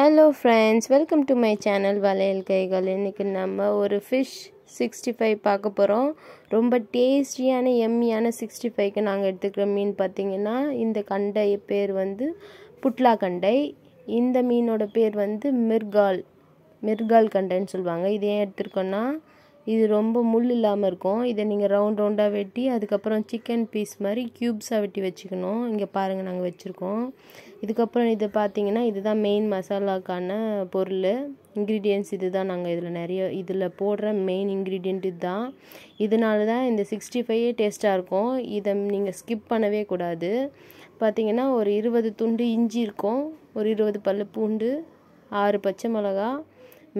Hello friends welcome to my channel வளையல் கைகள் இன்றைக்கி நம்ம ஒரு ஃபிஷ் சிக்ஸ்டி ஃபைவ் பார்க்க போகிறோம் ரொம்ப டேஸ்டியான எம்மியான சிக்ஸ்டி ஃபைவ்க்கு நாங்கள் எடுத்துக்கிற மீன் பார்த்திங்கன்னா இந்த கண்டை பேர் வந்து புட்லா கண்டை இந்த மீனோட பேர் வந்து மிர்கால் மிர்கால் கண்டைன்னு சொல்லுவாங்க இது ஏன் எடுத்துருக்கோன்னா இது ரொம்ப முள் இல்லாமல் இருக்கும் இதை நீங்கள் ரவுண்ட் ரவுண்டாக வெட்டி அதுக்கப்புறம் சிக்கன் பீஸ் மாதிரி க்யூப்ஸாக வெட்டி வச்சுக்கணும் இங்கே பாருங்கள் நாங்கள் வச்சுருக்கோம் இதுக்கப்புறம் இது பார்த்தீங்கன்னா இதுதான் மெயின் மசாலாக்கான பொருள் இன்க்ரீடியன்ஸ் இது தான் நாங்கள் இதில் நிறைய இதில் போடுற மெயின் இன்க்ரீடியண்ட் இது தான் இதனால தான் இந்த சிக்ஸ்டி ஃபைவே டேஸ்ட்டாக இருக்கும் இதை நீங்கள் ஸ்கிப் பண்ணவே கூடாது பார்த்திங்கன்னா ஒரு இருபது துண்டு இஞ்சி இருக்கும் ஒரு இருபது பல்லு பூண்டு ஆறு பச்சை மிளகா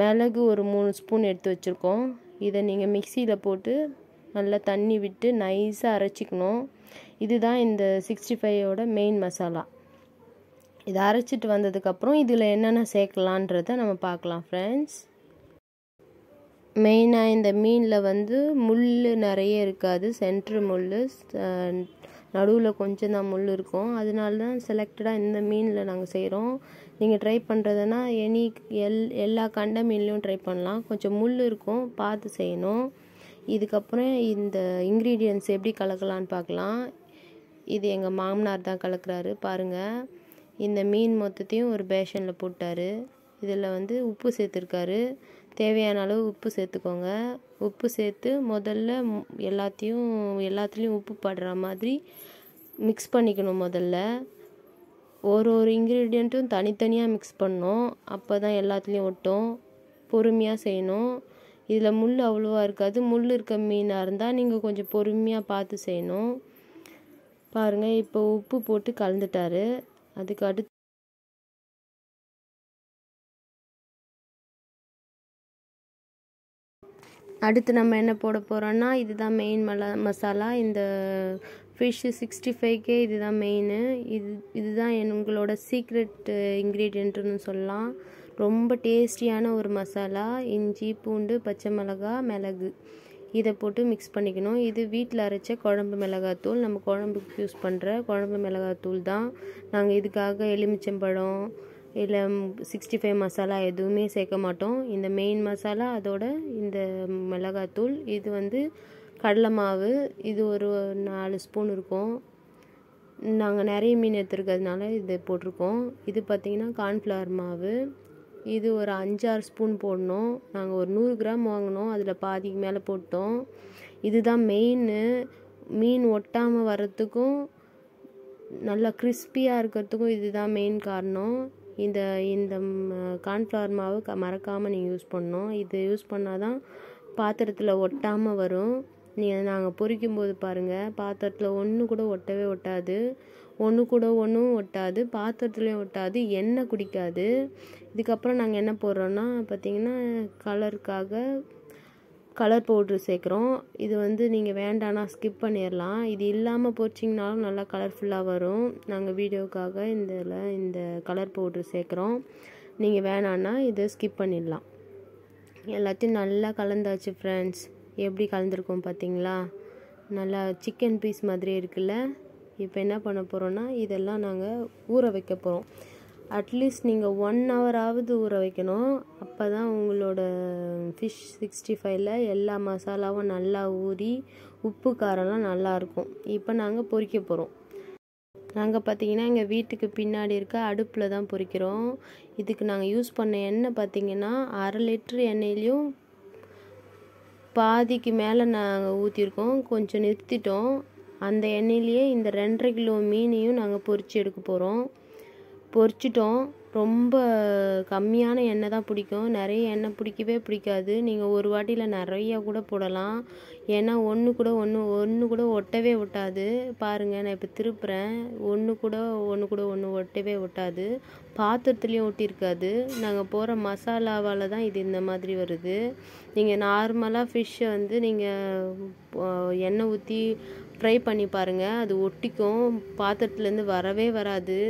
மிளகு ஒரு மூணு ஸ்பூன் எடுத்து வச்சுருக்கோம் இதை நீங்கள் மிக்சியில் போட்டு நல்லா தண்ணி விட்டு நைஸாக அரைச்சிக்கணும் இதுதான் இந்த சிக்ஸ்டி ஃபைவோட மெயின் மசாலா இதை அரைச்சிட்டு வந்ததுக்கப்புறம் இதில் என்னென்ன சேர்க்கலான்றத நம்ம பார்க்கலாம் ஃப்ரெண்ட்ஸ் மெயினாக இந்த மீனில் வந்து முள் நிறைய இருக்காது சென்ட்ரு முள் நடுவில் கொஞ்சம் தான் முள் இருக்கும் அதனால தான் செலக்டடாக இந்த மீனில் நாங்கள் செய்கிறோம் நீங்கள் ட்ரை பண்ணுறதுனா எனி எல் எல்லா கண்ட மீன்லேயும் ட்ரை பண்ணலாம் கொஞ்சம் முள் இருக்கும் பார்த்து செய்யணும் இதுக்கப்புறம் இந்த இன்க்ரீடியன்ஸ் எப்படி கலக்கலான்னு பார்க்கலாம் இது எங்கள் மாமனார் தான் கலக்கிறாரு பாருங்கள் இந்த மீன் மொத்தத்தையும் ஒரு பேஷனில் போட்டார் இதில் வந்து உப்பு சேர்த்துருக்காரு தேவையான அளவு உப்பு சேர்த்துக்கோங்க உப்பு சேர்த்து முதல்ல எல்லாத்தையும் எல்லாத்துலேயும் உப்பு படுற மாதிரி மிக்ஸ் பண்ணிக்கணும் முதல்ல ஒரு ஒரு இன்க்ரீடியண்ட்டும் தனித்தனியாக மிக்ஸ் பண்ணும் அப்போ தான் எல்லாத்துலேயும் ஒட்டும் பொறுமையாக செய்யணும் இதில் முள் அவ்வளோவா இருக்காது முள் இருக்க மீனாக இருந்தால் நீங்கள் கொஞ்சம் பொறுமையாக பார்த்து செய்யணும் பாருங்கள் இப்போ உப்பு போட்டு கலந்துட்டார் அதுக்கு அடுத்து அடுத்து நம்ம என்ன போட போகிறோன்னா இதுதான் மெயின் மல மசாலா இந்த ஃபிஷ்ஷு சிக்ஸ்டி ஃபைவ்க்கே தான் மெயினு இது இதுதான் என் உங்களோட சீக்ரெட் இன்க்ரீடியண்ட்டுன்னு சொல்லலாம் ரொம்ப டேஸ்டியான ஒரு மசாலா இஞ்சி பூண்டு பச்சை மிளகா மிளகு இதை போட்டு மிக்ஸ் பண்ணிக்கணும் இது வீட்டில் அரைச்ச குழம்பு மிளகாத்தூள் நம்ம குழம்புக்கு யூஸ் பண்ணுற குழம்பு மிளகாத்தூள் தான் நாங்கள் இதுக்காக எலுமிச்சம்பழம் இல்லை சிக்ஸ்டி ஃபைவ் மசாலா எதுவுமே சேர்க்க மாட்டோம் இந்த மெயின் மசாலா அதோட இந்த மிளகாத்தூள் இது வந்து கடலை மாவு இது ஒரு நாலு ஸ்பூன் இருக்கும் நாங்கள் நிறைய மீன் எடுத்துருக்கிறதுனால இது போட்டிருக்கோம் இது பார்த்திங்கன்னா கார்ன்ஃப்ளவர் மாவு இது ஒரு அஞ்சாறு ஸ்பூன் போடணும் நாங்கள் ஒரு நூறு கிராம் வாங்கினோம் அதில் பாதிக்கு மேலே போட்டோம் இதுதான் மெயின் மீன் ஒட்டாமல் வர்றதுக்கும் நல்லா கிறிஸ்பியாக இருக்கிறதுக்கும் இதுதான் மெயின் காரணம் இந்த இந்த கார்ன்ஃப்ளவர் மாவு க மறக்காமல் நீங்கள் யூஸ் பண்ணணும் இது யூஸ் பண்ணால் தான் பாத்திரத்தில் ஒட்டாமல் வரும் நீங்கள் நாங்கள் பொரிக்கும் போது பாருங்கள் பாத்திரத்தில் ஒன்று கூட ஒட்டவே ஒட்டாது ஒன்று கூட ஒன்றும் ஒட்டாது பாத்திரத்துலேயும் ஒட்டாது எண்ணெய் குடிக்காது இதுக்கப்புறம் நாங்கள் என்ன போடுறோன்னா பார்த்திங்கன்னா கலருக்காக கலர் பவுட்ரு சேர்க்குறோம் இது வந்து நீங்கள் வேண்டானா ஸ்கிப் பண்ணிடலாம் இது இல்லாமல் போச்சிங்கனாலும் நல்லா கலர்ஃபுல்லாக வரும் நாங்கள் வீடியோக்காக இந்த இதில் இந்த கலர் பவுட்ரு சேர்க்குறோம் நீங்கள் வேணான்னா இதை ஸ்கிப் பண்ணிடலாம் எல்லாத்தையும் நல்லா கலந்தாச்சு ஃப்ரெண்ட்ஸ் எப்படி கலந்துருக்கோம் பார்த்தீங்களா நல்லா சிக்கன் பீஸ் மாதிரி இருக்குல்ல இப்போ என்ன பண்ண போகிறோன்னா இதெல்லாம் நாங்கள் ஊற வைக்க போகிறோம் அட்லீஸ்ட் நீங்கள் ஒன் ஹவராவது ஊற வைக்கணும் அப்போ தான் உங்களோட ஃபிஷ் சிக்ஸ்டி ஃபைவ்ல எல்லா மசாலாவும் நல்லா ஊறி உப்பு காரம்லாம் நல்லாயிருக்கும் இப்போ நாங்கள் பொறிக்க போகிறோம் நாங்கள் பார்த்தீங்கன்னா எங்கள் வீட்டுக்கு பின்னாடி இருக்க அடுப்பில் தான் பொறிக்கிறோம் இதுக்கு நாங்கள் யூஸ் பண்ண எண்ணெய் பார்த்திங்கன்னா அரை லிட்ரு எண்ணெயிலையும் பாதிக்கு மேலே நாங்கள் ஊற்றிருக்கோம் கொஞ்சம் நிறுத்திட்டோம் அந்த எண்ணெயிலேயே இந்த ரெண்டரை கிலோ மீனையும் நாங்கள் பொறிச்சு எடுக்க போகிறோம் பொரிச்சிட்டோம் ரொம்ப கம்மியான எண்ணெய் தான் பிடிக்கும் நிறைய எண்ணெய் பிடிக்கவே பிடிக்காது நீங்கள் ஒரு வாட்டியில் நிறையா கூட போடலாம் ஏன்னா ஒன்று கூட ஒன்று ஒன்று கூட ஒட்டவே ஒட்டாது பாருங்கள் நான் இப்போ திருப்புறேன் ஒன்று கூட ஒன்று கூட ஒன்று ஒட்டவே ஒட்டாது பாத்திரத்துலேயும் ஒட்டியிருக்காது நாங்கள் போகிற மசாலாவால் தான் இது இந்த மாதிரி வருது நீங்கள் நார்மலாக ஃபிஷ்ஷை வந்து நீங்கள் எண்ணெய் ஊற்றி ஃப்ரை பண்ணி பாருங்கள் அது ஒட்டிக்கும் பாத்திரத்துலேருந்து வரவே வராது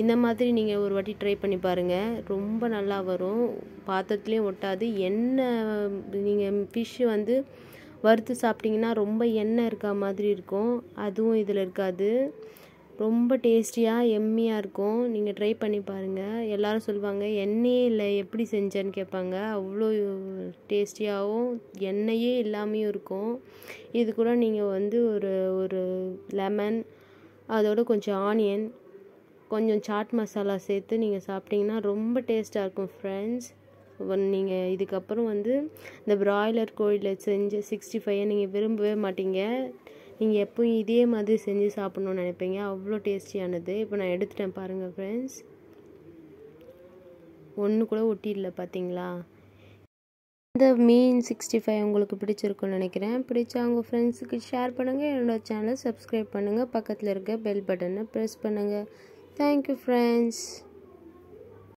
இந்த மாதிரி நீங்கள் ஒரு வாட்டி ட்ரை பண்ணி பாருங்கள் ரொம்ப நல்லா வரும் பாத்திரத்துலேயும் ஒட்டாது எண்ணெய் நீங்கள் ஃபிஷ்ஷு வந்து வறுத்து சாப்பிட்டிங்கன்னா ரொம்ப எண்ணெய் இருக்கா மாதிரி இருக்கும் அதுவும் இதில் இருக்காது ரொம்ப டேஸ்டியாக எம்மியாக இருக்கும் நீங்கள் ட்ரை பண்ணி பாருங்கள் எல்லோரும் சொல்லுவாங்க எண்ணெயே இல்லை எப்படி செஞ்சேன்னு கேட்பாங்க அவ்வளோ டேஸ்டியாகவும் எண்ணெயே இல்லாமையும் இருக்கும் இது கூட நீங்கள் வந்து ஒரு ஒரு லெமன் அதோட கொஞ்சம் ஆனியன் கொஞ்சம் சாட் மசாலா சேர்த்து நீங்கள் சாப்பிட்டிங்கன்னா ரொம்ப டேஸ்ட்டாக இருக்கும் ஃப்ரெண்ட்ஸ் நீங்கள் இதுக்கப்புறம் வந்து இந்த ப்ராய்லர் கோழியில் செஞ்சு சிக்ஸ்டி ஃபைவை நீங்கள் விரும்பவே மாட்டீங்க நீங்கள் எப்பவும் இதே மாதிரி செஞ்சு சாப்பிட்ணுன்னு நினைப்பீங்க அவ்வளோ டேஸ்டியானது இப்போ நான் எடுத்துட்டேன் பாருங்கள் ஃப்ரெண்ட்ஸ் ஒன்று கூட ஒட்டிடல பார்த்தீங்களா இந்த மீன் சிக்ஸ்டி ஃபைவ் உங்களுக்கு பிடிச்சிருக்குன்னு நினைக்கிறேன் பிடிச்சா உங்கள் ஃப்ரெண்ட்ஸுக்கு ஷேர் பண்ணுங்கள் என்னோடய சேனலை சப்ஸ்கிரைப் பண்ணுங்கள் பக்கத்தில் இருக்க பெல் பட்டனை ப்ரெஸ் பண்ணுங்கள் Thank you, friends.